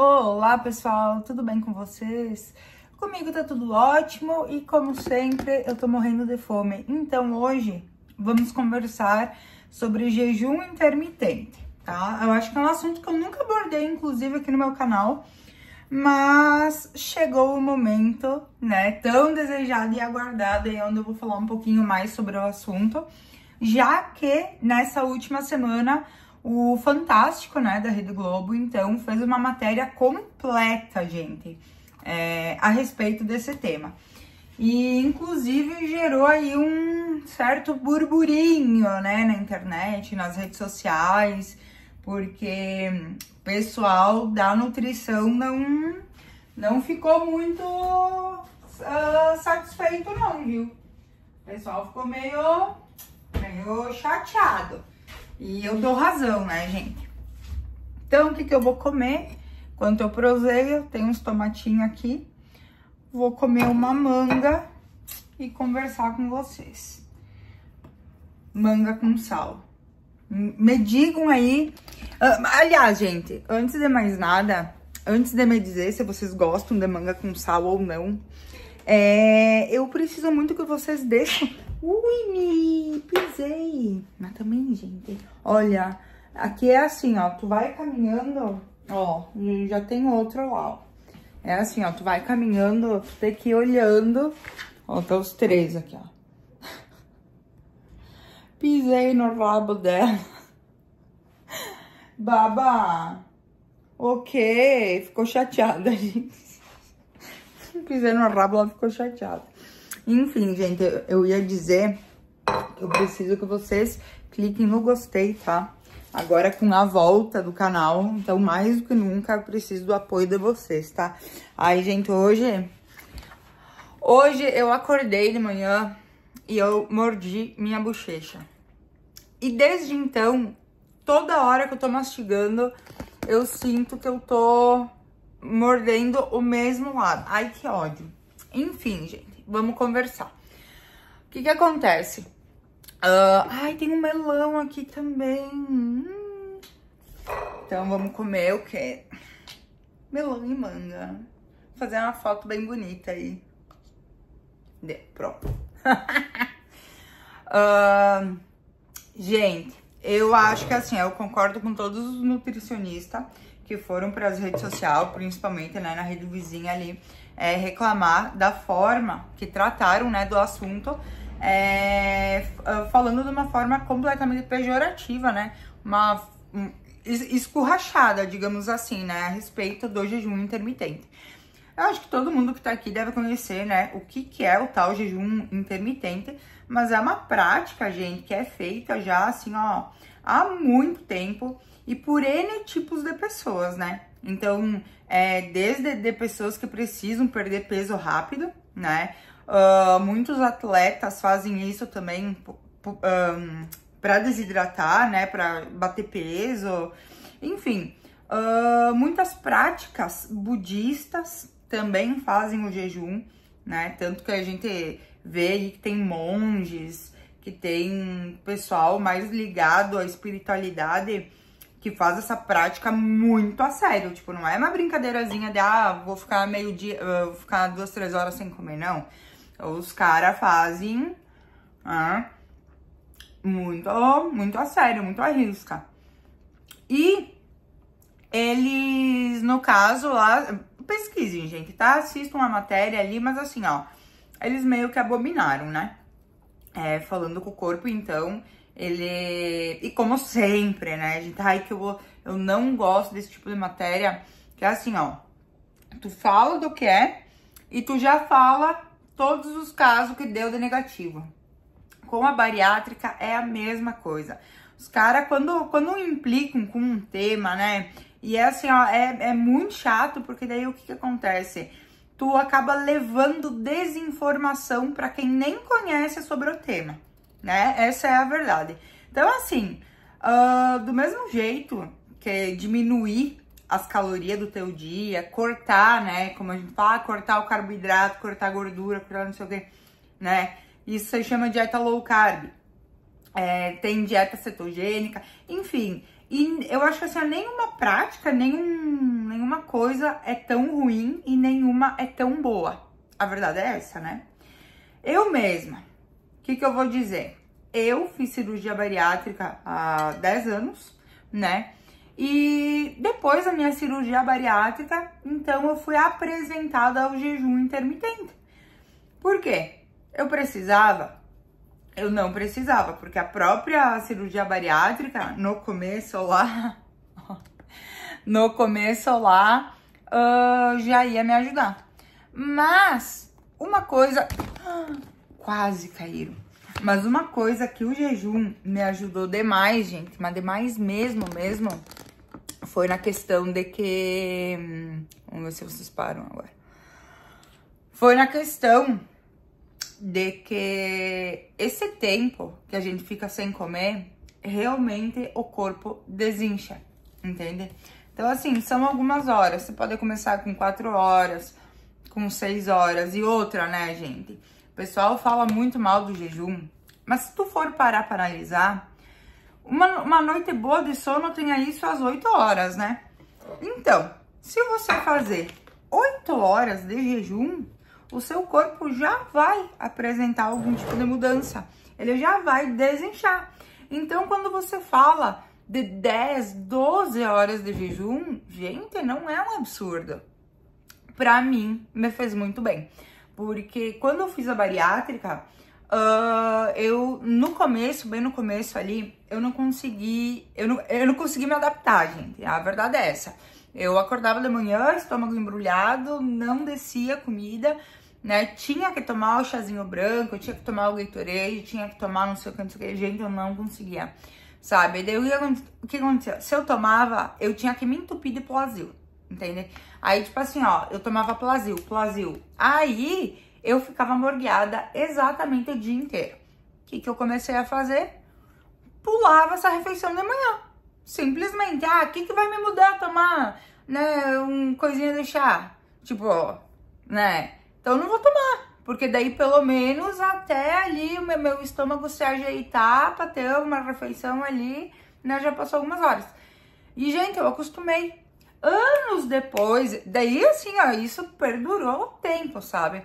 Olá, pessoal, tudo bem com vocês? Comigo tá tudo ótimo e, como sempre, eu tô morrendo de fome. Então, hoje vamos conversar sobre jejum intermitente, tá? Eu acho que é um assunto que eu nunca abordei, inclusive, aqui no meu canal, mas chegou o momento, né, tão desejado e aguardado, e é onde eu vou falar um pouquinho mais sobre o assunto, já que nessa última semana o Fantástico, né, da Rede Globo, então, fez uma matéria completa, gente, é, a respeito desse tema. E, inclusive, gerou aí um certo burburinho, né, na internet, nas redes sociais, porque o pessoal da nutrição não, não ficou muito uh, satisfeito, não, viu? O pessoal ficou meio, meio chateado. E eu dou razão, né, gente? Então, o que, que eu vou comer? Enquanto eu proseio, tem tenho uns tomatinhos aqui. Vou comer uma manga e conversar com vocês. Manga com sal. Me digam aí. Ah, aliás, gente, antes de mais nada, antes de me dizer se vocês gostam de manga com sal ou não, é, eu preciso muito que vocês deixem... Ui, me pisei. Mas também, gente, olha, aqui é assim, ó, tu vai caminhando, ó, já tem outro lá, ó. É assim, ó, tu vai caminhando, tu tem que ir olhando. Ó, tá os três aqui, ó. Pisei no rabo dela. Baba, ok, ficou chateada, gente pisei no rabo, ela ficou chateada. Enfim, gente, eu, ia dizer que eu preciso que vocês cliquem no gostei, tá? Agora com a volta do canal, então mais do que nunca eu preciso do apoio de vocês, tá? Aí, gente, hoje... Hoje eu acordei de manhã e eu mordi minha bochecha. E desde então, toda hora que eu tô mastigando, eu sinto que eu tô mordendo o mesmo lado. Ai, que ódio. Enfim, gente, vamos conversar. O que que acontece? Uh, ai, tem um melão aqui também. Hum. Então, vamos comer o quê? Melão e manga. Vou fazer uma foto bem bonita aí. De, pronto. uh, gente, eu acho que assim, eu concordo com todos os nutricionistas que foram para as redes sociais, principalmente né, na rede vizinha ali, é, reclamar da forma que trataram né, do assunto, é, ah, falando de uma forma completamente pejorativa, né? Uma hum, escurrachada, digamos assim, né, a respeito do jejum intermitente. Eu acho que todo mundo que tá aqui deve conhecer, né, o que, que é o tal jejum intermitente, mas é uma prática, gente, que é feita já, assim, ó, há muito tempo e por N tipos de pessoas, né? Então, é, desde de pessoas que precisam perder peso rápido, né? Uh, muitos atletas fazem isso também um, para desidratar, né? Para bater peso, enfim, uh, muitas práticas budistas, também fazem o jejum, né? Tanto que a gente vê aí que tem monges, que tem pessoal mais ligado à espiritualidade que faz essa prática muito a sério. Tipo, não é uma brincadeirazinha de, ah, vou ficar meio dia, vou ficar duas, três horas sem comer, não. Os caras fazem ah, muito, muito a sério, muito a risca. E eles, no caso lá, pesquisem, gente, tá? Assistam a matéria ali, mas assim, ó, eles meio que abominaram, né? É, falando com o corpo, então, ele... E como sempre, né, gente? Ai, que eu, eu não gosto desse tipo de matéria, que é assim, ó, tu fala do que é e tu já fala todos os casos que deu de negativo. Com a bariátrica é a mesma coisa. Os caras, quando, quando implicam com um tema, né? E é assim, ó, é, é muito chato, porque daí o que, que acontece? Tu acaba levando desinformação para quem nem conhece sobre o tema, né? Essa é a verdade. Então, assim, uh, do mesmo jeito que diminuir as calorias do teu dia, cortar, né? Como a gente fala, cortar o carboidrato, cortar a gordura, cortar não sei o quê, né? Isso se chama dieta low carb. É, tem dieta cetogênica, enfim, e eu acho que assim, nenhuma prática, nenhum, nenhuma coisa é tão ruim e nenhuma é tão boa. A verdade é essa, né? Eu mesma, o que, que eu vou dizer? Eu fiz cirurgia bariátrica há 10 anos, né? E depois da minha cirurgia bariátrica, então eu fui apresentada ao jejum intermitente. Por quê? Eu precisava eu não precisava, porque a própria cirurgia bariátrica, no começo lá, no começo lá, uh, já ia me ajudar. Mas, uma coisa, quase caíram. Mas uma coisa que o jejum me ajudou demais, gente, mas demais mesmo, mesmo, foi na questão de que... Hum, vamos ver se vocês param agora. Foi na questão de que esse tempo que a gente fica sem comer, realmente o corpo desincha, entende? Então, assim, são algumas horas. Você pode começar com quatro horas, com seis horas e outra, né, gente? O pessoal fala muito mal do jejum, mas se tu for parar para analisar, uma, uma noite boa de sono tem aí suas oito horas, né? Então, se você fazer oito horas de jejum, o seu corpo já vai apresentar algum tipo de mudança. Ele já vai desinchar. Então, quando você fala de 10, 12 horas de jejum, gente, não é um absurdo. Para mim, me fez muito bem. Porque quando eu fiz a bariátrica, uh, eu no começo, bem no começo ali, eu não consegui, eu não, eu não consegui me adaptar, gente. A verdade é essa. Eu acordava de manhã, estômago embrulhado, não descia comida, né? Tinha que tomar o chazinho branco, tinha que tomar o Gatorade, tinha que tomar não sei o que, não sei o que. Gente, eu não conseguia, sabe? Daí o que aconteceu? Se eu tomava, eu tinha que me entupir de Plasil, entende? Aí, tipo assim, ó, eu tomava Plasil, Plasil. Aí, eu ficava morgueada exatamente o dia inteiro. O que, que eu comecei a fazer? Pulava essa refeição de manhã. Simplesmente, ah, o que, que vai me mudar tomar, né, um coisinha de chá? Tipo, né? Então não vou tomar, porque daí pelo menos até ali o meu, meu estômago se ajeitar para ter uma refeição ali, né, já passou algumas horas. E, gente, eu acostumei. Anos depois, daí assim, ó, isso perdurou tempo, sabe?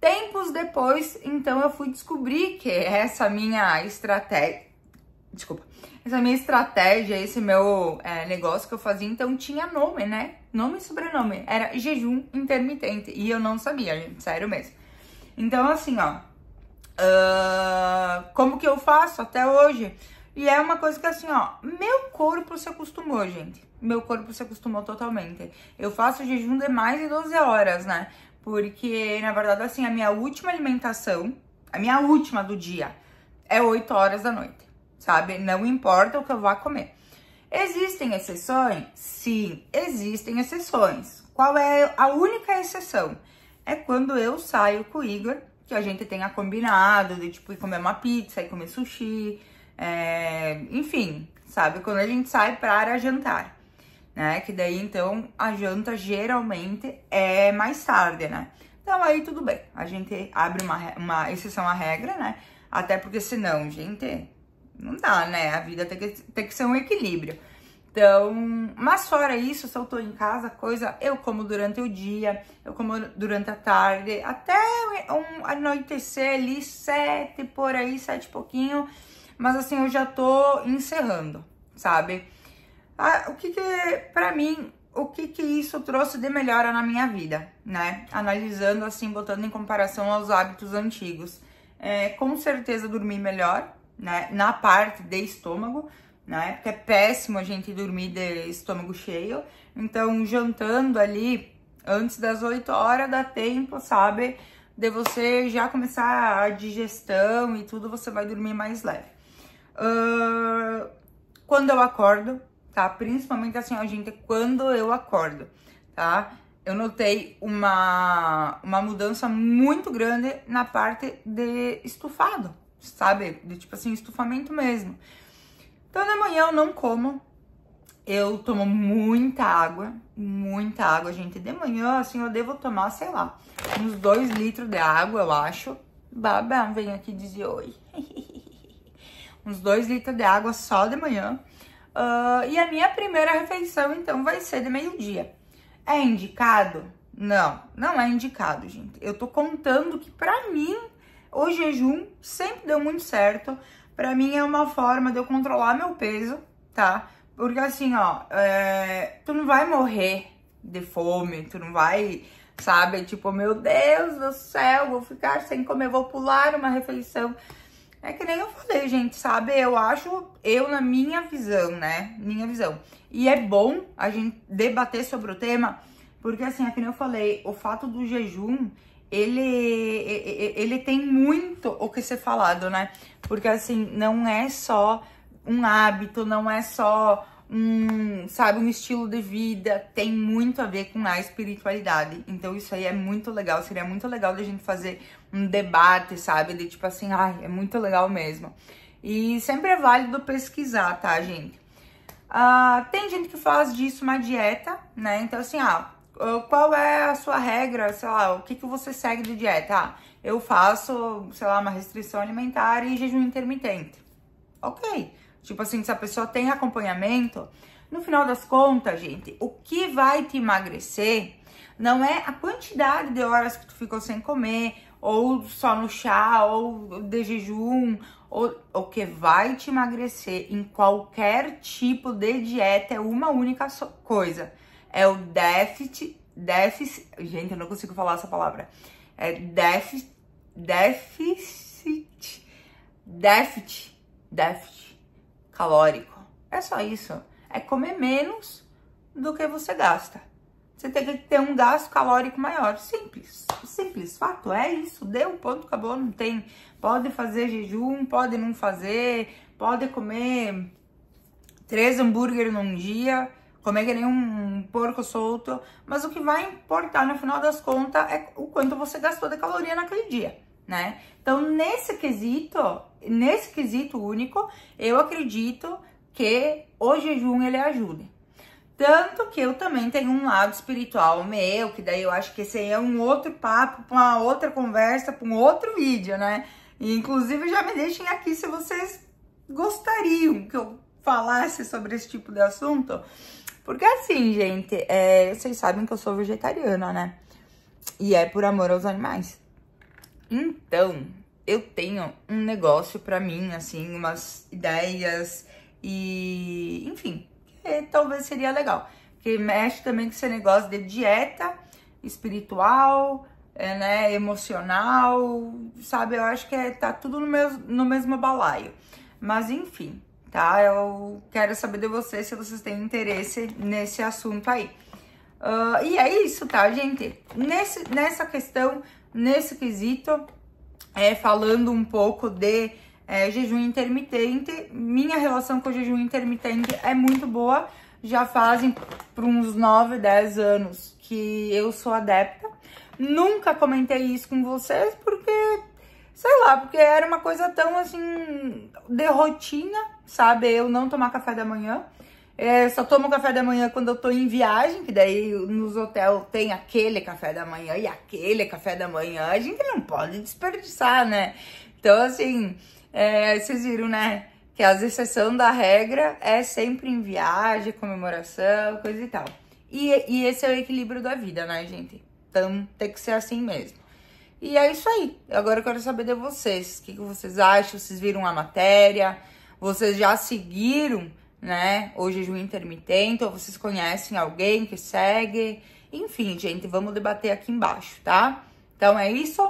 Tempos depois, então eu fui descobrir que essa minha estratégia, Desculpa. Essa minha estratégia, esse meu é, negócio que eu fazia, então tinha nome, né? Nome e sobrenome. Era jejum intermitente. E eu não sabia, gente, sério mesmo. Então, assim, ó. Uh, como que eu faço até hoje? E é uma coisa que, assim, ó. Meu corpo se acostumou, gente. Meu corpo se acostumou totalmente. Eu faço jejum de mais de 12 horas, né? Porque, na verdade, assim, a minha última alimentação, a minha última do dia, é 8 horas da noite sabe? Não importa o que eu vá comer. Existem exceções? Sim, existem exceções. Qual é a única exceção? É quando eu saio com o Igor, que a gente tenha combinado de tipo ir comer uma pizza, ir comer sushi, é... enfim, sabe? Quando a gente sai para jantar, né? Que daí então a janta geralmente é mais tarde, né? Então aí tudo bem, a gente abre uma, uma exceção à regra, né? Até porque senão, gente, não dá, né? A vida tem que, tem que ser um equilíbrio. Então, mas fora isso, se eu tô em casa, coisa, eu como durante o dia, eu como durante a tarde, até um anoitecer ali, sete, por aí, sete e pouquinho, mas assim, eu já tô encerrando, sabe? Ah, o que que, pra mim, o que que isso trouxe de melhora na minha vida, né? Analisando assim, botando em comparação aos hábitos antigos. É, com certeza dormir melhor, né? Na parte de estômago, né? Porque é péssimo a gente dormir de estômago cheio. Então, jantando ali antes das 8 horas dá tempo, sabe? De você já começar a digestão e tudo, você vai dormir mais leve. Uh, quando eu acordo, tá? Principalmente assim, a gente, quando eu acordo, tá? Eu notei uma, uma mudança muito grande na parte de estufado, sabe? De tipo assim, estufamento mesmo. Então de manhã eu não como. Eu tomo muita água, muita água, gente. De manhã, assim, eu devo tomar, sei lá, uns dois litros de água, eu acho. Babá, vem aqui dizer oi. uns dois litros de água só de manhã. Uh, e a minha primeira refeição, então, vai ser de meio-dia. É indicado? Não, não é indicado, gente. Eu tô contando que pra mim o jejum sempre deu muito certo. Pra mim é uma forma de eu controlar meu peso, tá? Porque assim, ó, é... tu não vai morrer de fome, tu não vai, sabe? Tipo, meu Deus do céu, vou ficar sem comer, vou pular uma refeição. É que nem eu falei, gente, sabe? Eu acho, eu na minha visão, né? Minha visão. E é bom a gente debater sobre o tema, porque assim, é que nem eu falei, o fato do jejum, ele, ele tem muito o que ser falado, né? Porque assim, não é só um hábito, não é só um, sabe, um estilo de vida, tem muito a ver com a espiritualidade. Então isso aí é muito legal, seria muito legal da gente fazer um debate, sabe? De tipo assim, ai, é muito legal mesmo. E sempre é válido pesquisar, tá, gente? Uh, tem gente que faz disso uma dieta, né? Então, assim, ah, ah, qual é a sua regra, sei lá, o que, que você segue de dieta? Ah, eu faço, sei lá, uma restrição alimentar e jejum intermitente. Ok. Tipo assim, se a pessoa tem acompanhamento, no final das contas, gente, o que vai te emagrecer não é a quantidade de horas que tu ficou sem comer, ou só no chá, ou de jejum, ou o que vai te emagrecer em qualquer tipo de dieta é uma única coisa é o déficit, déficit, gente, eu não consigo falar essa palavra, é déficit, déficit, déficit, déficit calórico. É só isso, é comer menos do que você gasta. Você tem que ter um gasto calórico maior, simples, simples, fato, é isso, deu, ponto, acabou, não tem, pode fazer jejum, pode não fazer, pode comer três hambúrguer num dia, comer que nem um porco solto, mas o que vai importar no final das contas é o quanto você gastou de caloria naquele dia, né? Então, nesse quesito, nesse quesito único, eu acredito que o jejum ele ajude, Tanto que eu também tenho um lado espiritual meu, que daí eu acho que esse aí é um outro papo, uma outra conversa, para um outro vídeo, né? E, inclusive, já me deixem aqui se vocês gostariam que eu falasse sobre esse tipo de assunto. Porque assim, gente, é, vocês sabem que eu sou vegetariana, né? E é por amor aos animais. Então, eu tenho um negócio para mim, assim, umas ideias e, enfim, que talvez seria legal. Porque mexe também com esse negócio de dieta espiritual, é, né, emocional, sabe? Eu acho que é, tá tudo no, meu, no mesmo balaio. Mas, enfim, tá? Eu quero saber de vocês se vocês têm interesse nesse assunto aí. Uh, e é isso, tá, gente? Nesse, nessa questão, nesse quesito, é, falando um pouco de é, jejum intermitente, minha relação com o jejum intermitente é muito boa. Já fazem por uns 9, 10 anos que eu sou adepta. Nunca comentei isso com vocês porque sei lá, porque era uma coisa tão assim, de rotina, sabe? Eu não tomar café da manhã. É, só tomo café da manhã quando eu tô em viagem, que daí nos hotéis tem aquele café da manhã e aquele café da manhã. A gente não pode desperdiçar, né? Então, assim, é, vocês viram, né? Que as exceção da regra é sempre em viagem, comemoração, coisa e tal. E, e esse é o equilíbrio da vida, né, gente? Então, tem que ser assim mesmo. E é isso aí. Agora eu quero saber de vocês. O que, que vocês acham? Vocês viram a matéria? Vocês já seguiram, né? O jejum intermitente? Ou vocês conhecem alguém que segue? Enfim, gente, vamos debater aqui embaixo, tá? Então é isso.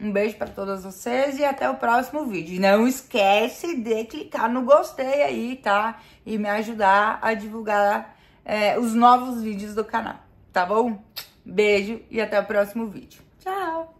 Um beijo para todas vocês e até o próximo vídeo. Não esquece de clicar no gostei aí, tá? E me ajudar a divulgar é, os novos vídeos do canal, tá bom? Beijo e até o próximo vídeo. Tchau!